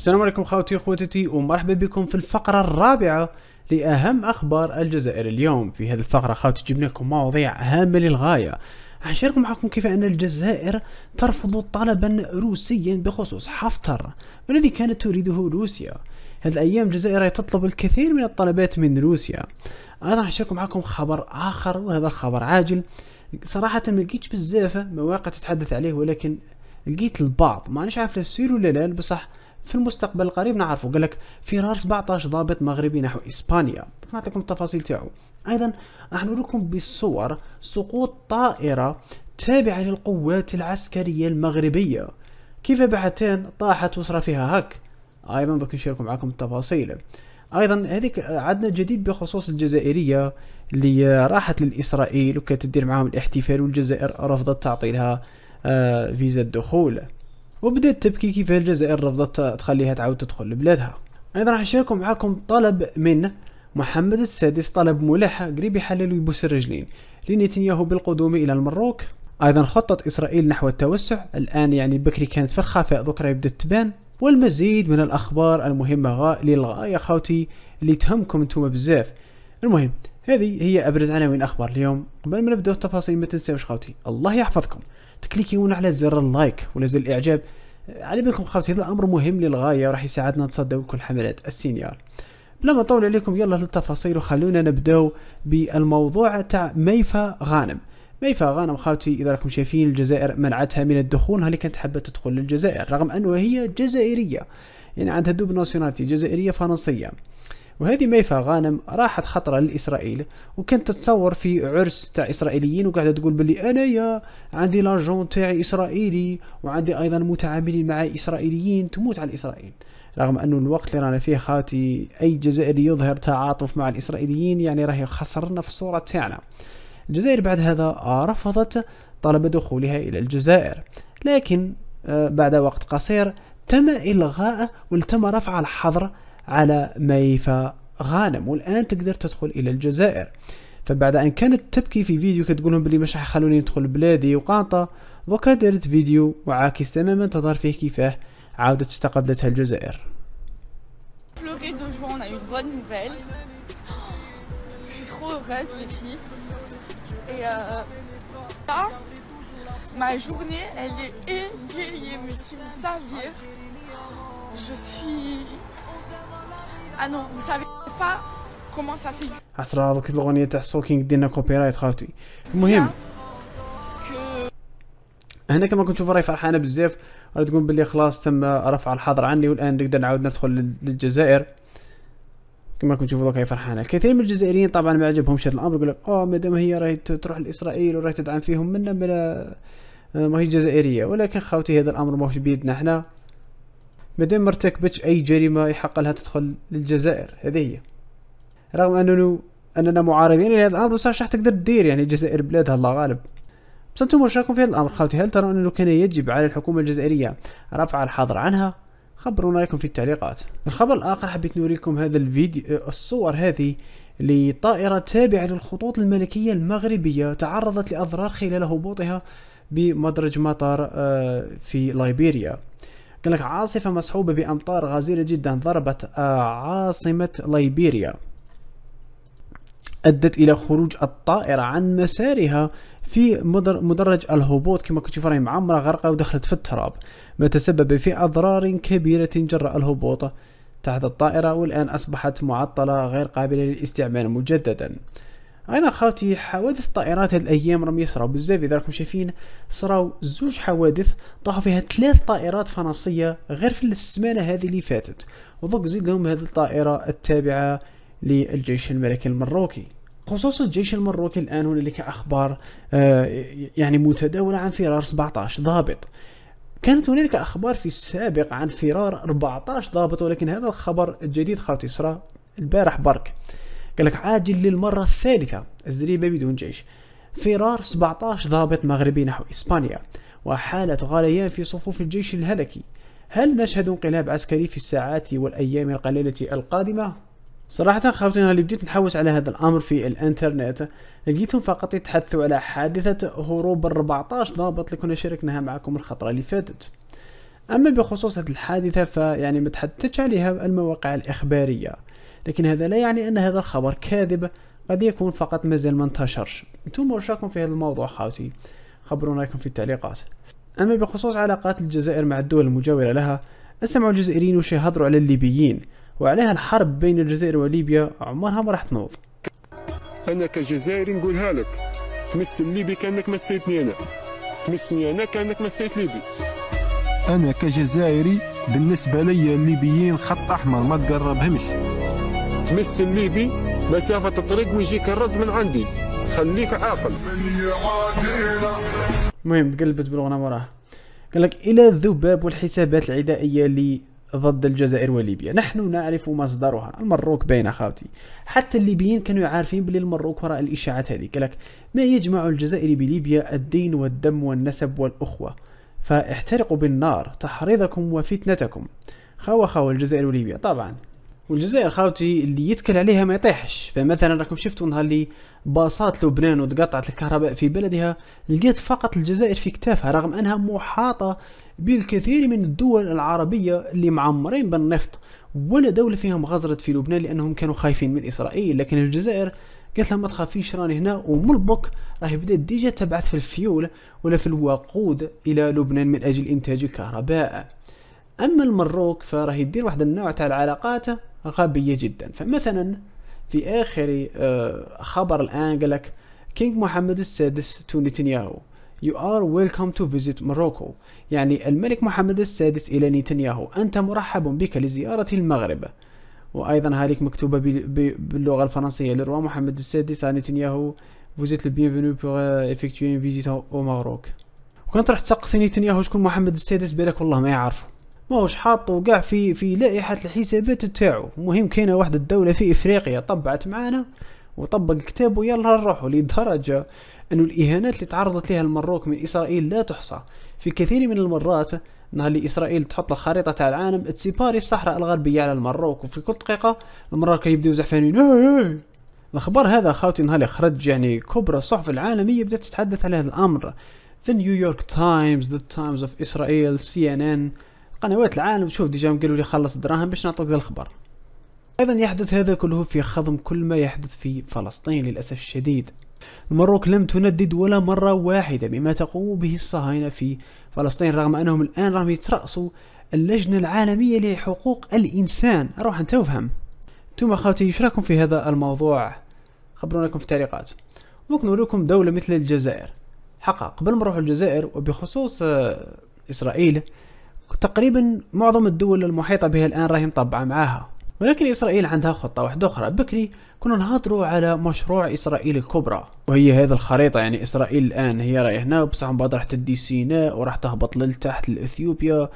السلام عليكم خاوتي اخوتتي ومرحبا بكم في الفقرة الرابعة لأهم أخبار الجزائر اليوم في هذه الفقرة خاوتي جبنا لكم مواضيع هامة للغاية هشارك معكم كيف أن الجزائر ترفض طلبا روسيا بخصوص حفتر والذي كانت تريده روسيا هذه الأيام الجزائر تطلب الكثير من الطلبات من روسيا أيضا هشارك معكم خبر آخر وهذا خبر عاجل صراحة ما لقيتش بزاف مواقع تتحدث عليه ولكن لقيت البعض ما عارف لا سير ولا لا بصح في المستقبل القريب نعرفه قال لك فرار 17 ضابط مغربي نحو اسبانيا نعطيكم التفاصيل تاعو ايضا راح نوريكم بالصور سقوط طائره تابعه للقوات العسكريه المغربيه كيف بعدين طاحت وصرا فيها هاك ايضا دوك نشارك معكم التفاصيل ايضا هذيك عندنا جديد بخصوص الجزائريه اللي راحت للاسرائيل وكانت تدير معاهم الاحتفال والجزائر رفضت تعطيلها آه، فيزا الدخول وبدأت تبكي كيف الجزائر رفضت تخليها تعاود تدخل لبلادها أيضا راح نشاركم معاكم طلب من محمد السادس طلب ملحة قريب يحلل ويبوس الرجلين لنتنياهو بالقدوم إلى المروك أيضا خطة إسرائيل نحو التوسع الآن يعني بكري كانت في الخفاء ذكرى يبدأ تبان والمزيد من الأخبار المهمة للغاية خوتي اللي تهمكم انتم بزاف المهم هذه هي أبرز عناوين أخبار اليوم قبل ما نبدأ التفاصيل ما تنساوش خوتي الله يحفظكم تكليكيون على زر اللايك ولا زر الاعجاب على بالكم خاوت هذا امر مهم للغايه راح يساعدنا نتصدى كل حملات السينيال بلا ما نطول عليكم يلا للتفاصيل وخلونا نبداو بالموضوع تاع ميفا غانم ميفا غانم خاوتي اذا راكم شايفين الجزائر منعتها من الدخول اللي كانت حابه تدخل للجزائر رغم انها هي جزائريه يعني عندها دوب ناسيوناليتي جزائريه فرنسيه وهذه ميفا غانم راحت خطره لاسرائيل وكانت تتصور في عرس تاع اسرائيليين وقاعده تقول بلي انايا عندي لارجون تاعي اسرائيلي وعندي ايضا متعاملين مع اسرائيليين تموت على اسرائيل رغم انه الوقت اللي رانا فيه خاتي اي جزائري يظهر تعاطف مع الاسرائيليين يعني راه يخسرنا في الصوره تاعنا الجزائر بعد هذا رفضت طلب دخولها الى الجزائر لكن آه، بعد وقت قصير تم الغاء والتم رفع الحظر على ميفا غانم والآن تقدر تدخل إلى الجزائر فبعد أن كانت تبكي في فيديو كتقولهم بلي مش حيخلوني ندخل بلادي وقاطة دوكا دارت فيديو وعاكس تماما تظهر فيه كيفاه عاودت استقبلتها الجزائر euh, Ma journée, elle est émerveillée, mais si vous saviez, je suis Ah vous savez pas comment ça fait. أسرع الأغنية تاع السوكينغ ديرنا كوبي رايت خاوتي المهم هنا كما كنت تشوفوا راهي فرحانه بزاف راهي تقول بلي خلاص تم رفع الحظر عني والان نقدر نعاود ندخل للجزائر كما كنت تشوفوا راهي فرحانه الكثير من الجزائريين طبعا ما عجبهمش هذا الامر يقول لك اه مادام هي راهي تروح لاسرائيل وراهي تدعم فيهم منا آه، ما هي جزائريه ولكن خاوتي هذا الامر ماهوش بيدنا حنا مادام ما ارتكبتش أي جريمة يحق لها تدخل للجزائر هذه هي رغم أننا أننا معارضين لهذا الأمر بصح شح تقدر تدير يعني الجزائر بلادها الله غالب بس انتم واش راكم في هذا الامر خالتي هل ترون انه كان يجب على الحكومه الجزائريه رفع الحظر عنها خبرونا رايكم في التعليقات الخبر الاخر حبيت نوريكم هذا الفيديو الصور هذه لطائره تابعه للخطوط الملكيه المغربيه تعرضت لاضرار خلال هبوطها بمدرج مطار آه، في ليبيريا قال لك عاصفة مصحوبة بأمطار غزيرة جدا ضربت آه، عاصمة ليبيريا أدت إلى خروج الطائرة عن مسارها في مدرج الهبوط كما كنت تشوفون راهي معمرة غرقة ودخلت في التراب ما تسبب في أضرار كبيرة جراء الهبوط تحت الطائرة والآن أصبحت معطلة غير قابلة للاستعمال مجددا انا خاوتي حوادث الطائرات هاد الايام راهم يصراو بزاف اذا راكم شايفين صراو زوج حوادث طاحوا فيها ثلاث طائرات فرنسيه غير في السمانه هذه اللي فاتت ودوك زيد لهم هذه الطائره التابعه للجيش الملكي المروكي خصوصا الجيش المروكي الان هنالك اخبار آه، يعني متداوله عن فرار 17 ضابط كانت هنالك اخبار في السابق عن فرار 14 ضابط ولكن هذا الخبر الجديد خاوتي صرا البارح برك قال لك عاجل للمرة الثالثة الزريبة بدون جيش فرار 17 ضابط مغربي نحو إسبانيا وحالة غليان في صفوف الجيش الهلكي هل نشهد انقلاب عسكري في الساعات والأيام القليلة القادمة؟ صراحة خاوتي اللي بديت نحوس على هذا الأمر في الإنترنت لقيتهم فقط يتحدثوا على حادثة هروب 14 ضابط اللي كنا شاركناها معكم الخطرة اللي فاتت أما بخصوص هذه الحادثة فيعني ما تحدثتش عليها المواقع الإخبارية لكن هذا لا يعني أن هذا الخبر كاذب قد يكون فقط مازال ما انتشرش انتم في هذا الموضوع خاوتي خبرونا رايكم في التعليقات اما بخصوص علاقات الجزائر مع الدول المجاوره لها اسمعوا الجزائريين وش يهضروا على الليبيين وعليها الحرب بين الجزائر وليبيا عمرها ما راح تنوض انا كجزائري نقولها لك تمس الليبي كانك مسيتني انا تمسني انا كانك مسيت ليبي انا كجزائري بالنسبه لي الليبيين خط احمر ما تقربهمش تمس الليبي مسافة الطريق ويجيك الرد من عندي خليك عاقل المهم تقلبت بالغنى وراه قال لك الى الذباب والحسابات العدائيه اللي ضد الجزائر وليبيا نحن نعرف مصدرها المروك بين خاوتي حتى الليبيين كانوا عارفين بلي المروك وراء الاشاعات هذه قال لك ما يجمع الجزائر بليبيا الدين والدم والنسب والاخوه فاحترقوا بالنار تحريضكم وفتنتكم خوا خوا الجزائر وليبيا طبعا والجزائر خاوتي اللي يتكل عليها ما يطيحش فمثلا راكم شفتوا نهار اللي باصات لبنان وتقطعت الكهرباء في بلدها لقيت فقط الجزائر في كتافها رغم انها محاطه بالكثير من الدول العربيه اللي معمرين بالنفط ولا دوله فيهم غزرت في لبنان لانهم كانوا خايفين من اسرائيل لكن الجزائر قالت لهم ما تخافيش راني هنا ومن البوك راهي بدات ديجا تبعث في الفيول ولا في الوقود الى لبنان من اجل انتاج الكهرباء اما المروك فراه يدير واحد النوع تاع العلاقات غبيه جدا فمثلا في اخر آه، خبر الان قال لك كينج محمد السادس تو نتنياهو You are welcome to visit Morocco يعني الملك محمد السادس إلى نتنياهو أنت مرحب بك لزيارة المغرب وأيضا هذيك مكتوبة باللغة الفرنسية للروا محمد السادس نتنياهو Vous êtes le bienvenu pour euh, effectuer une visite au Maroc وكان تروح تسقسي نتنياهو شكون محمد السادس بالك والله ما يعرفه ماهوش حاطو كاع في في لائحه الحسابات تاعو المهم كاينه واحد الدوله في افريقيا طبعت معانا وطبق الكتاب ويلا نروحوا لدرجه انه الاهانات اللي تعرضت لها المروك من اسرائيل لا تحصى في كثير من المرات نهار اللي اسرائيل تحط الخريطه تاع العالم تسيباري الصحراء الغربيه على المروك وفي كل دقيقه المروك يبداو زعفانين الخبر هذا خاوتي نهار خرج يعني كبرى الصحف العالميه بدات تتحدث على هذا الامر نيويورك تايمز ذا تايمز اوف اسرائيل سي ان ان قنوات العالم تشوف ديجا قالوا لي خلص الدراهم باش نعطوك ذا الخبر ايضا يحدث هذا كله في خضم كل ما يحدث في فلسطين للاسف الشديد المروك لم تندد ولا مرة واحدة بما تقوم به الصهاينة في فلسطين رغم أنهم الآن راهم يترأسوا اللجنة العالمية لحقوق الإنسان روح أنت وفهم انتم أخوتي ايش في هذا الموضوع خبرونا لكم في التعليقات ممكن نوريكم دولة مثل الجزائر حقا قبل ما نروح الجزائر وبخصوص آه، إسرائيل تقريبا معظم الدول المحيطة بها الآن راهي مطبعة معاها ولكن إسرائيل عندها خطة واحدة أخرى بكري كنا نهضروا على مشروع إسرائيل الكبرى وهي هذه الخريطة يعني إسرائيل الآن هي راهي هنا وبصح من بعد راح تدي سيناء وراح تهبط للتحت لإثيوبيا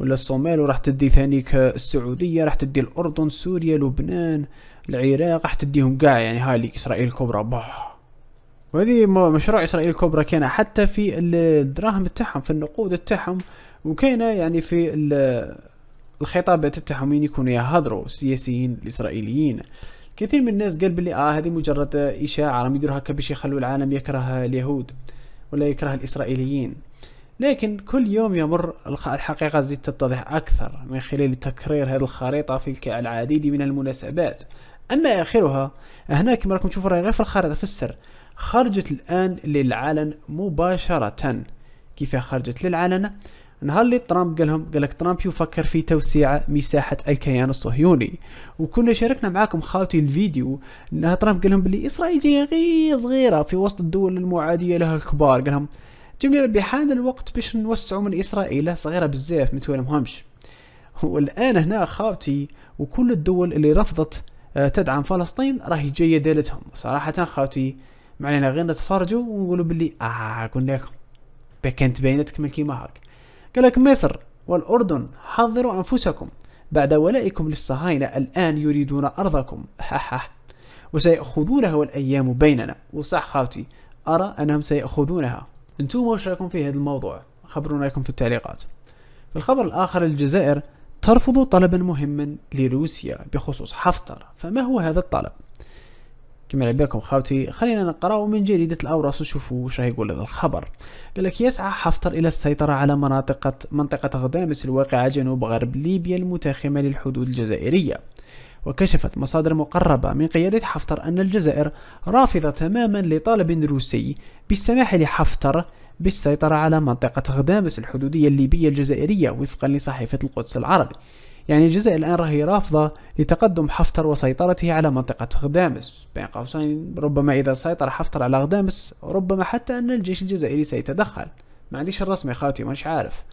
ولا الصومال وراح تدي ثاني السعودية راح تدي الأردن سوريا لبنان العراق راح تديهم قاع يعني هاي اللي إسرائيل الكبرى باه وهذه مشروع إسرائيل الكبرى كان حتى في الدراهم تاعهم في النقود تاعهم وكاينه يعني في الخطابات تاعهم يكونوا يهضروا السياسيين الاسرائيليين كثير من الناس قال بلي اه هذه مجرد اشاعه راهم يديروا هكا باش يخلوا العالم يكره اليهود ولا يكره الاسرائيليين لكن كل يوم يمر الحقيقة تزيد تتضح أكثر من خلال تكرير هذه الخريطة في العديد من المناسبات أما آخرها هنا كما راكم تشوفوا راهي غير في الخريطة في السر خرجت الآن للعلن مباشرة كيف خرجت للعلن نهار اللي ترامب قالهم قالك ترامب يفكر في توسيع مساحة الكيان الصهيوني وكنا شاركنا معاكم خاوتي الفيديو انها ترامب قالهم بلي اسرائيل جاية غير صغيرة في وسط الدول المعادية لها الكبار قالهم جملة بحان الوقت باش نوسعوا من اسرائيل صغيرة بزاف متوالمهمش والان هنا خاوتي وكل الدول اللي رفضت آه، تدعم فلسطين راهي جاية دالتهم صراحة خاوتي معنا غير نتفرجوا ونقولوا بلي اه قلنا لكم كانت باينه تكمل كيما هاك قال لك مصر والأردن حضروا أنفسكم بعد ولائكم للصهاينة الآن يريدون أرضكم حح وسيأخذونها والأيام بيننا وصح خاوتي أرى أنهم سيأخذونها انتم وش رايكم في هذا الموضوع خبرونا لكم في التعليقات في الخبر الآخر الجزائر ترفض طلبا مهما لروسيا بخصوص حفتر فما هو هذا الطلب كما يلعب خاوتي خلينا نقراو من جريدة الأوراس وشوفوا وش راه يقول هذا الخبر قال لك يسعى حفتر إلى السيطرة على مناطق منطقة غدامس الواقعة جنوب غرب ليبيا المتاخمة للحدود الجزائرية وكشفت مصادر مقربة من قيادة حفتر أن الجزائر رافضة تماما لطلب روسي بالسماح لحفتر بالسيطرة على منطقة غدامس الحدودية الليبية الجزائرية وفقا لصحيفة القدس العربي يعني الجزء الآن راهي رافضة لتقدم حفتر وسيطرته على منطقة غدامس بين قوسين ربما إذا سيطر حفتر على غدامس ربما حتى أن الجيش الجزائري سيتدخل ما عنديش الرسمي خاوتي مش عارف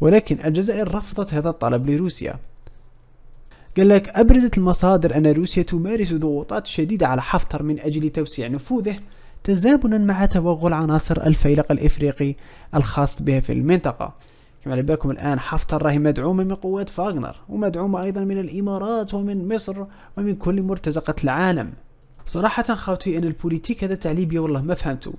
ولكن الجزائر رفضت هذا الطلب لروسيا قال لك أبرزت المصادر أن روسيا تمارس ضغوطات شديدة على حفتر من أجل توسيع نفوذه تزامنا مع توغل عناصر الفيلق الإفريقي الخاص بها في المنطقة كما على بالكم الآن حفتر راهي مدعومة من قوات فاغنر ومدعومة أيضا من الإمارات ومن مصر ومن كل مرتزقة العالم صراحة خاوتي أنا البوليتيك هذا تاع ليبيا والله ما فهمته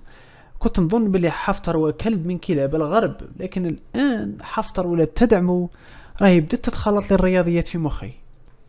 كنت نظن بلي حفتر وكلب من كلاب الغرب لكن الآن حفتر ولا تدعمه راهي بدات تتخلط للرياضيات في مخي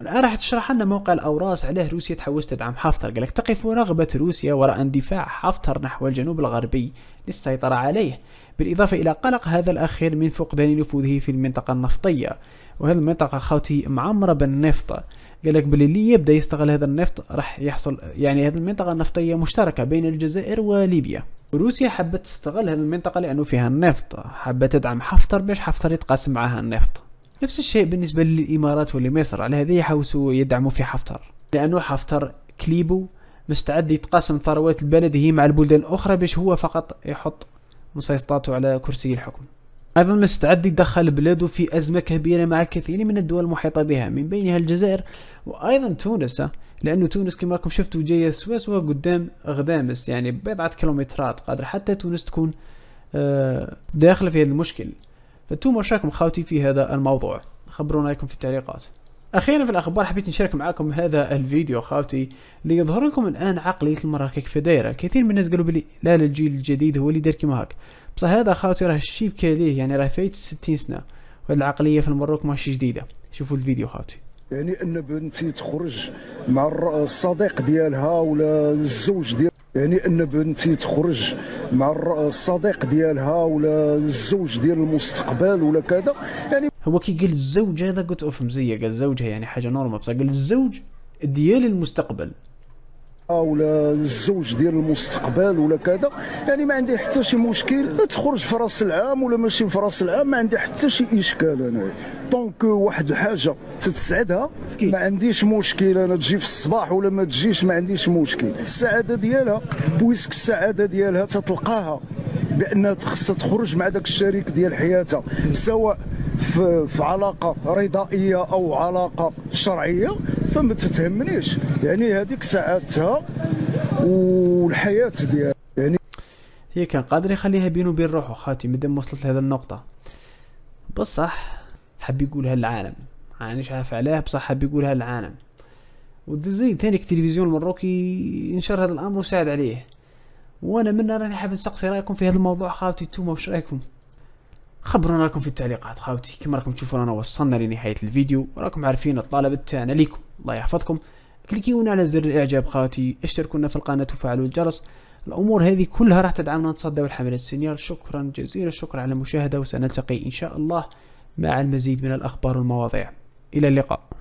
الآن راح تشرح لنا موقع الأوراس عليه روسيا تحوس تدعم حفتر قالك تقف رغبة روسيا وراء اندفاع حفتر نحو الجنوب الغربي للسيطرة عليه بالإضافة إلى قلق هذا الأخير من فقدان نفوذه في المنطقة النفطية وهذه المنطقة خوتي معمرة بالنفط قالك باللي اللي يبدأ يستغل هذا النفط راح يحصل يعني هذه المنطقة النفطية مشتركة بين الجزائر وليبيا روسيا حبت تستغل هذه المنطقة لأنه فيها النفط حبت تدعم حفتر باش حفتر يتقاسم معها النفط نفس الشيء بالنسبة للإمارات ولمصر على هذا يحاوسوا يدعموا في حفتر لأنه حفتر كليبو مستعد يتقاسم ثروات البلد هي مع البلدان الأخرى باش هو فقط يحط مسيسطاته على كرسي الحكم أيضا مستعد يدخل بلاده في أزمة كبيرة مع الكثير من الدول المحيطة بها من بينها الجزائر وأيضا تونس آه، لأنه تونس كما راكم شفتوا جاية سواسوا قدام غدامس يعني بضعة كيلومترات قادر حتى تونس تكون آه، داخلة في هذا المشكل فانتم شاكم راكم خاوتي في هذا الموضوع خبرونا لكم في التعليقات اخيرا في الاخبار حبيت نشارك معكم هذا الفيديو خاوتي ليظهر لكم الان عقليه المراكك في دايره كثير من الناس قالوا بلي لا الجيل الجديد هو اللي دار كيما هاك بصح هذا خاوتي راه الشيب كاليه يعني راه فايت 60 سنه وهذه العقليه في المروك ماشي جديده شوفوا الفيديو خاوتي يعني ان بنتي تخرج مع الصديق ديالها ولا الزوج ديالها يعني ان بنتي تخرج مع الصديق ديالها ولا الزوج ديال المستقبل ولا كذا يعني هو كي قال الزوج هذا قلت اوف مزيه قال زوجها يعني حاجه نورمال بصح قال الزوج ديال المستقبل ولا الزوج ديال المستقبل ولا كذا يعني ما عندي حتى شي مشكل تخرج في راس العام ولا ماشي في راس العام ما عندي حتى شي اشكال انا طونك euh, واحد الحاجه تتسعدها ما عنديش مشكل انا تجي في الصباح ولا ما تجيش ما عنديش مشكل السعاده ديالها بويسك السعاده ديالها تتلقاها بانها خصها تخرج مع داك الشريك ديال حياتها سواء في علاقه رضائيه او علاقه شرعيه فما تتهمنيش يعني هذيك سعادتها والحياه ديالها يعني هي كان قادر يخليها بينو وبين روحو خاتي مادام وصلت لهذا النقطه بصح حب يقولها للعالم راني عارف علاه بصح حب يقولها للعالم والدزين ثاني التلفزيون المروكي نشر هذا الامر وساعد عليه وانا منا راني حاب نسقسي رايكم في هذا الموضوع خاوتي نتوما واش رايكم خبرونا لكم في التعليقات خاوتي كما راكم تشوفون انا وصلنا لنهايه الفيديو وراكم عارفين الطلب تاعنا ليكم الله يحفظكم كليكيونا على زر الاعجاب خاوتي اشتركونا في القناه وفعلوا الجرس الامور هذه كلها راح تدعمنا نتصدى الحملة السينيور شكرا جزيلا الشكر على المشاهده وسنلتقي ان شاء الله مع المزيد من الاخبار والمواضيع الى اللقاء